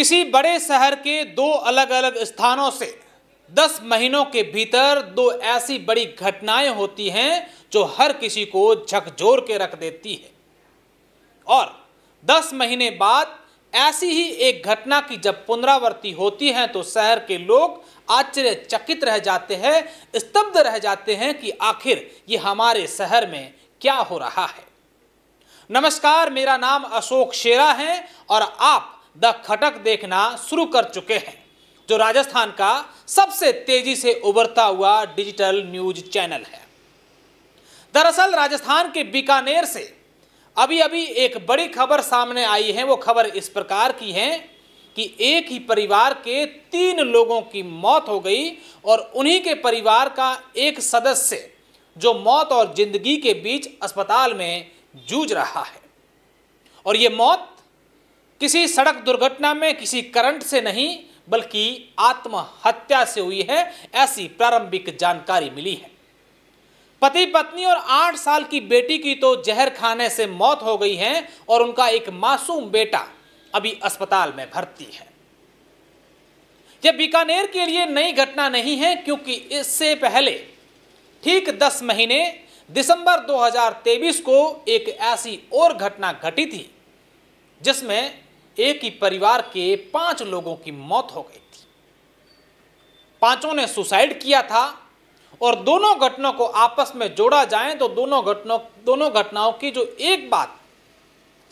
किसी बड़े शहर के दो अलग अलग स्थानों से दस महीनों के भीतर दो ऐसी बड़ी घटनाएं होती हैं जो हर किसी को झकझोर के रख देती है और दस महीने बाद ऐसी ही एक घटना की जब पुनरावृत्ति होती है तो शहर के लोग आश्चर्यचकित रह जाते हैं स्तब्ध रह जाते हैं कि आखिर ये हमारे शहर में क्या हो रहा है नमस्कार मेरा नाम अशोक शेरा है और आप द खटक देखना शुरू कर चुके हैं जो राजस्थान का सबसे तेजी से उभरता हुआ डिजिटल न्यूज चैनल है दरअसल राजस्थान के बीकानेर से अभी अभी एक बड़ी खबर सामने आई है वो खबर इस प्रकार की है कि एक ही परिवार के तीन लोगों की मौत हो गई और उन्हीं के परिवार का एक सदस्य जो मौत और जिंदगी के बीच अस्पताल में जूझ रहा है और ये मौत किसी सड़क दुर्घटना में किसी करंट से नहीं बल्कि आत्महत्या से हुई है ऐसी प्रारंभिक जानकारी मिली है पति पत्नी और आठ साल की बेटी की तो जहर खाने से मौत हो गई है और उनका एक मासूम बेटा अभी अस्पताल में भर्ती है यह बीकानेर के लिए नई घटना नहीं है क्योंकि इससे पहले ठीक 10 महीने दिसंबर 2023 को एक ऐसी और घटना घटी थी जिसमें एक ही परिवार के पांच लोगों की मौत हो गई थी पांचों ने सुसाइड किया था और दोनों घटनाओं को आपस में जोड़ा जाए तो दोनों घटनों दोनों घटनाओं की जो एक बात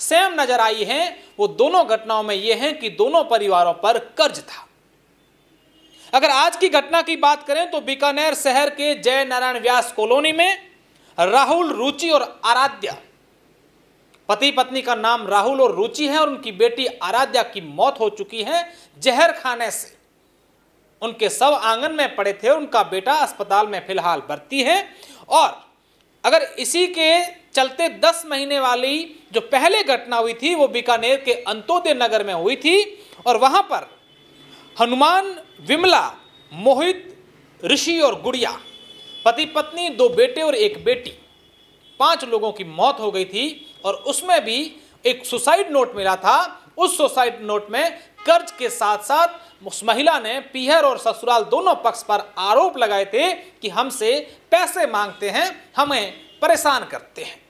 सेम नजर आई है वो दोनों घटनाओं में यह है कि दोनों परिवारों पर कर्ज था अगर आज की घटना की बात करें तो बीकानेर शहर के जय नारायण व्यास कॉलोनी में राहुल रुचि और आराध्या पति पत्नी का नाम राहुल और रुचि है और उनकी बेटी आराध्या की मौत हो चुकी है जहर खाने से उनके सब आंगन में पड़े थे उनका बेटा अस्पताल में फिलहाल भर्ती है और अगर इसी के चलते 10 महीने वाली जो पहले घटना हुई थी वो बीकानेर के अंतोदय नगर में हुई थी और वहाँ पर हनुमान विमला मोहित ऋषि और गुड़िया पति पत्नी दो बेटे और एक बेटी पांच लोगों की मौत हो गई थी और उसमें भी एक सुसाइड नोट मिला था उस सुसाइड नोट में कर्ज के साथ साथ उस महिला ने पीहर और ससुराल दोनों पक्ष पर आरोप लगाए थे कि हमसे पैसे मांगते हैं हमें परेशान करते हैं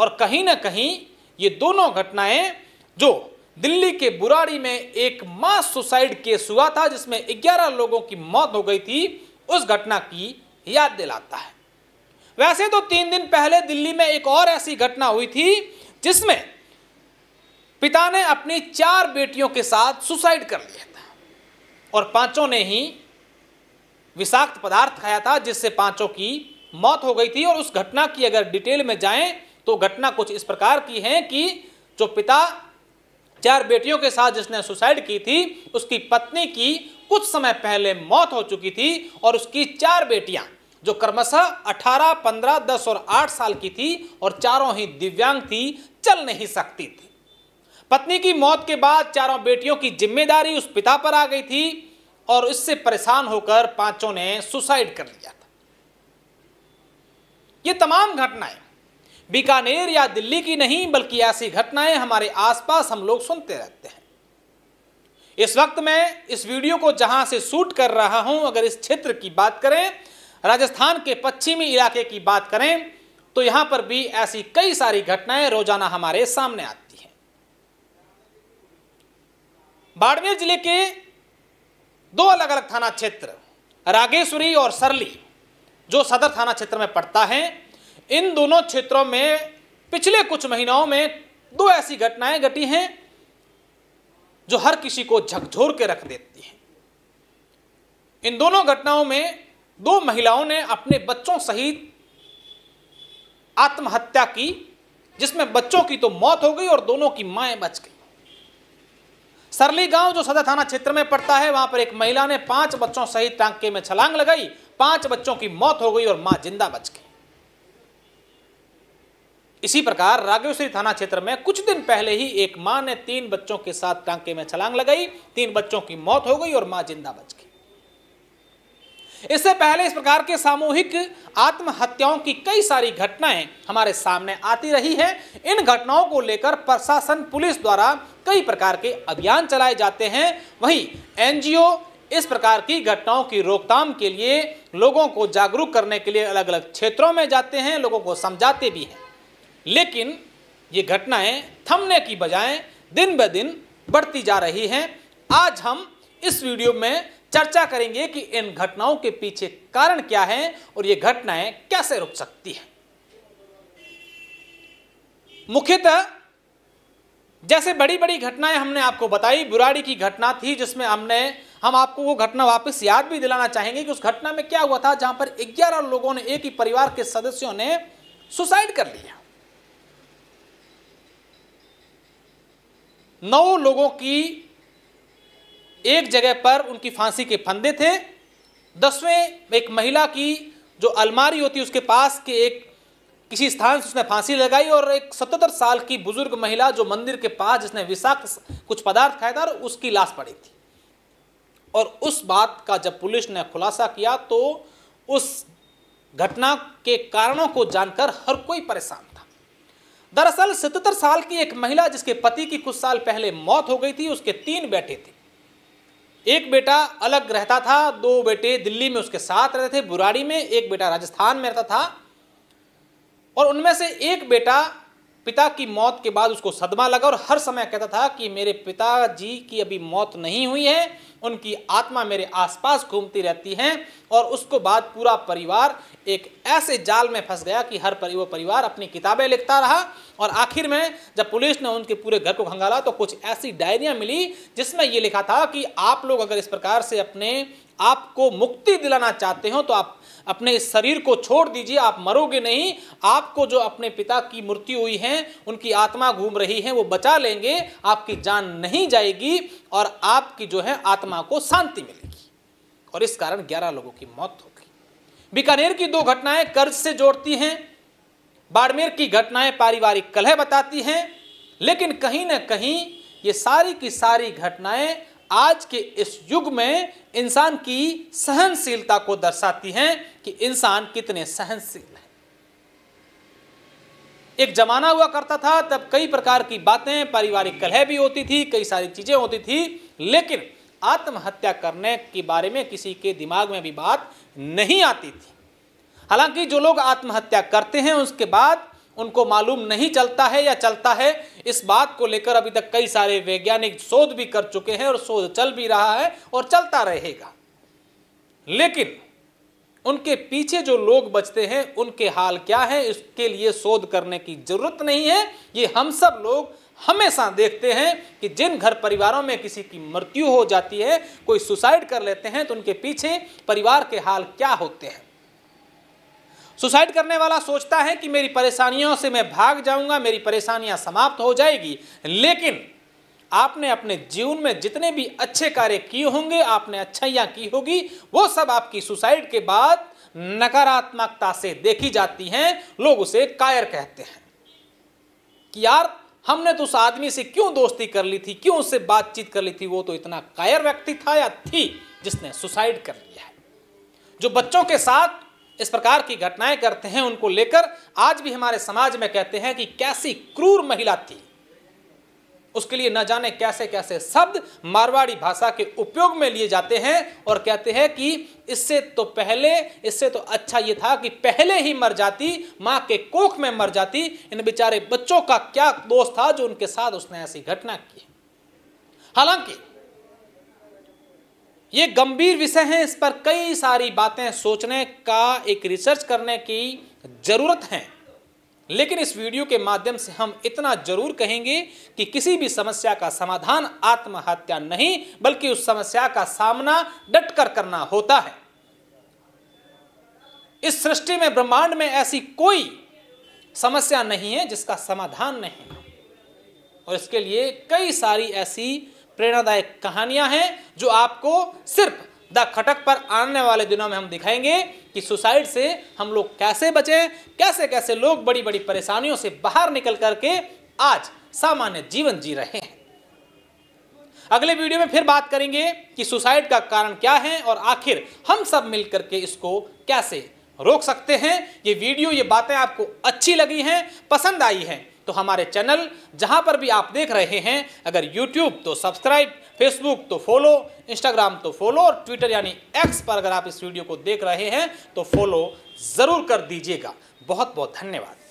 और कहीं ना कहीं ये दोनों घटनाएं जो दिल्ली के बुराड़ी में एक मास सुसाइड केस हुआ था जिसमें 11 लोगों की मौत हो गई थी उस घटना की याद दिलाता है वैसे तो तीन दिन पहले दिल्ली में एक और ऐसी घटना हुई थी जिसमें पिता ने अपनी चार बेटियों के साथ सुसाइड कर लिया था और पांचों ने ही विषाक्त पदार्थ खाया था जिससे पांचों की मौत हो गई थी और उस घटना की अगर डिटेल में जाएं तो घटना कुछ इस प्रकार की है कि जो पिता चार बेटियों के साथ जिसने सुसाइड की थी उसकी पत्नी की कुछ समय पहले मौत हो चुकी थी और उसकी चार बेटियां जो क्रमशः 18, 15, 10 और 8 साल की थी और चारों ही दिव्यांग थी चल नहीं सकती थी पत्नी की मौत के बाद चारों बेटियों की जिम्मेदारी उस पिता पर आ गई थी और इससे परेशान होकर पांचों ने सुसाइड कर लिया था ये तमाम घटनाएं बीकानेर या दिल्ली की नहीं बल्कि ऐसी घटनाएं हमारे आसपास हम लोग सुनते रहते हैं इस वक्त मैं इस वीडियो को जहां से शूट कर रहा हूं अगर इस क्षेत्र की बात करें राजस्थान के पश्चिमी इलाके की बात करें तो यहां पर भी ऐसी कई सारी घटनाएं रोजाना हमारे सामने आती हैं बाड़मेर जिले के दो अलग अलग थाना क्षेत्र रागेश्वरी और सरली जो सदर थाना क्षेत्र में पड़ता है इन दोनों क्षेत्रों में पिछले कुछ महीनों में दो ऐसी घटनाएं घटी हैं जो हर किसी को झकझोर के रख देती हैं इन दोनों घटनाओं में दो महिलाओं ने अपने बच्चों सहित आत्महत्या की जिसमें बच्चों की तो मौत हो गई और दोनों की माए बच गई सरली गांव जो सदर थाना क्षेत्र में पड़ता है वहां पर एक महिला ने पांच बच्चों सहित टांके में छलांग लगाई पांच बच्चों की मौत हो गई और मां जिंदा बच गई इसी प्रकार रागेश्वरी थाना क्षेत्र में कुछ दिन पहले ही एक मां ने तीन बच्चों के साथ टांके में छलांग लगाई तीन बच्चों की मौत हो गई और मां जिंदा बच गई इससे पहले इस प्रकार के सामूहिक आत्महत्याओं की कई सारी घटनाएं हमारे सामने आती रही है इन घटनाओं को लेकर प्रशासन पुलिस द्वारा कई प्रकार के अभियान चलाए जाते हैं वहीं एनजीओ इस प्रकार की घटनाओं की रोकथाम के लिए लोगों को जागरूक करने के लिए अलग अलग क्षेत्रों में जाते हैं लोगों को समझाते भी हैं लेकिन ये घटनाएं थमने की बजाय दिन ब दिन बढ़ती जा रही हैं आज हम इस वीडियो में चर्चा करेंगे कि इन घटनाओं के पीछे कारण क्या है और ये घटनाएं कैसे रुक सकती है मुख्यतः जैसे बड़ी बड़ी घटनाएं हमने आपको बताई बुराड़ी की घटना थी जिसमें हमने हम आपको वो घटना वापस याद भी दिलाना चाहेंगे कि उस घटना में क्या हुआ था जहां पर 11 लोगों ने एक ही परिवार के सदस्यों ने सुसाइड कर लिया नौ लोगों की एक जगह पर उनकी फांसी के फंदे थे दसवें एक महिला की जो अलमारी होती उसके पास के एक किसी स्थान से उसने फांसी लगाई और एक सतहत्तर साल की बुजुर्ग महिला जो मंदिर के पास जिसने विषाक्त कुछ पदार्थ खाया था उसकी लाश पड़ी थी और उस बात का जब पुलिस ने खुलासा किया तो उस घटना के कारणों को जानकर हर कोई परेशान था दरअसल सतहत्तर साल की एक महिला जिसके पति की कुछ साल पहले मौत हो गई थी उसके तीन बेटे थे एक बेटा अलग रहता था दो बेटे दिल्ली में उसके साथ रहते थे बुराड़ी में एक बेटा राजस्थान में रहता था और उनमें से एक बेटा पिता की मौत के बाद उसको सदमा लगा और हर समय कहता था कि मेरे पिताजी की अभी मौत नहीं हुई है उनकी आत्मा मेरे आसपास घूमती रहती है और उसको बाद पूरा परिवार एक ऐसे जाल में फंस गया कि हर परि वो परिवार अपनी किताबें लिखता रहा और आखिर में जब पुलिस ने उनके पूरे घर को खंगाला तो कुछ ऐसी डायरियाँ मिली जिसमें ये लिखा था कि आप लोग अगर इस प्रकार से अपने आपको मुक्ति दिलाना चाहते हो तो आप अपने इस शरीर को छोड़ दीजिए आप मरोगे नहीं आपको जो अपने पिता की मृत्यु हुई है उनकी आत्मा घूम रही है वो बचा लेंगे आपकी जान नहीं जाएगी और आपकी जो है आत्मा को शांति मिलेगी और इस कारण ग्यारह लोगों की मौत हो गई बीकानेर की दो घटनाएं कर्ज से जोड़ती हैं बाड़मेर की घटनाएं पारिवारिक कलह बताती हैं लेकिन कहीं ना कहीं ये सारी की सारी घटनाएं आज के इस युग में इंसान की सहनशीलता को दर्शाती हैं कि इंसान कितने सहनशील है एक जमाना हुआ करता था तब कई प्रकार की बातें पारिवारिक कलह भी होती थी कई सारी चीजें होती थी लेकिन आत्महत्या करने के बारे में किसी के दिमाग में भी बात नहीं आती थी हालांकि जो लोग आत्महत्या करते हैं उसके बाद उनको मालूम नहीं चलता है या चलता है इस बात को लेकर अभी तक कई सारे वैज्ञानिक शोध भी कर चुके हैं और शोध चल भी रहा है और चलता रहेगा लेकिन उनके पीछे जो लोग बचते हैं उनके हाल क्या है इसके लिए शोध करने की जरूरत नहीं है ये हम सब लोग हमेशा देखते हैं कि जिन घर परिवारों में किसी की मृत्यु हो जाती है कोई सुसाइड कर लेते हैं तो उनके पीछे परिवार के हाल क्या होते हैं सुसाइड करने वाला सोचता है कि मेरी परेशानियों से मैं भाग जाऊंगा मेरी परेशानियां समाप्त हो जाएगी लेकिन आपने अपने जीवन में जितने भी अच्छे कार्य किए होंगे आपने अच्छाइयाँ की होगी वो सब आपकी सुसाइड के बाद नकारात्मकता से देखी जाती हैं लोग उसे कायर कहते हैं कि यार हमने तो उस आदमी से क्यों दोस्ती कर ली थी क्यों उससे बातचीत कर ली थी वो तो इतना कायर व्यक्ति था या थी जिसने सुसाइड कर लिया है जो बच्चों के साथ इस प्रकार की घटनाएं करते हैं उनको लेकर आज भी हमारे समाज में कहते हैं कि कैसी क्रूर महिला थी उसके लिए न जाने कैसे कैसे शब्द मारवाड़ी भाषा के उपयोग में लिए जाते हैं और कहते हैं कि इससे तो पहले इससे तो अच्छा ये था कि पहले ही मर जाती माँ के कोख में मर जाती इन बेचारे बच्चों का क्या दोष था जो उनके साथ उसने ऐसी घटना की हालांकि ये गंभीर विषय हैं इस पर कई सारी बातें सोचने का एक रिसर्च करने की ज़रूरत है लेकिन इस वीडियो के माध्यम से हम इतना जरूर कहेंगे कि किसी भी समस्या का समाधान आत्महत्या नहीं बल्कि उस समस्या का सामना डट करना होता है इस सृष्टि में ब्रह्मांड में ऐसी कोई समस्या नहीं है जिसका समाधान नहीं और इसके लिए कई सारी ऐसी प्रेरणादायक कहानियां हैं जो आपको सिर्फ द खटक पर आने वाले दिनों में हम दिखाएंगे कि सुसाइड से हम लोग कैसे बचें कैसे कैसे लोग बड़ी बड़ी परेशानियों से बाहर निकल करके आज सामान्य जीवन जी रहे हैं अगले वीडियो में फिर बात करेंगे कि सुसाइड का कारण क्या है और आखिर हम सब मिलकर के इसको कैसे रोक सकते हैं ये वीडियो ये बातें आपको अच्छी लगी हैं पसंद आई हैं तो हमारे चैनल जहाँ पर भी आप देख रहे हैं अगर यूट्यूब तो सब्सक्राइब फेसबुक तो फॉलो इंस्टाग्राम तो फॉलो और ट्विटर यानी एक्स पर अगर आप इस वीडियो को देख रहे हैं तो फॉलो ज़रूर कर दीजिएगा बहुत बहुत धन्यवाद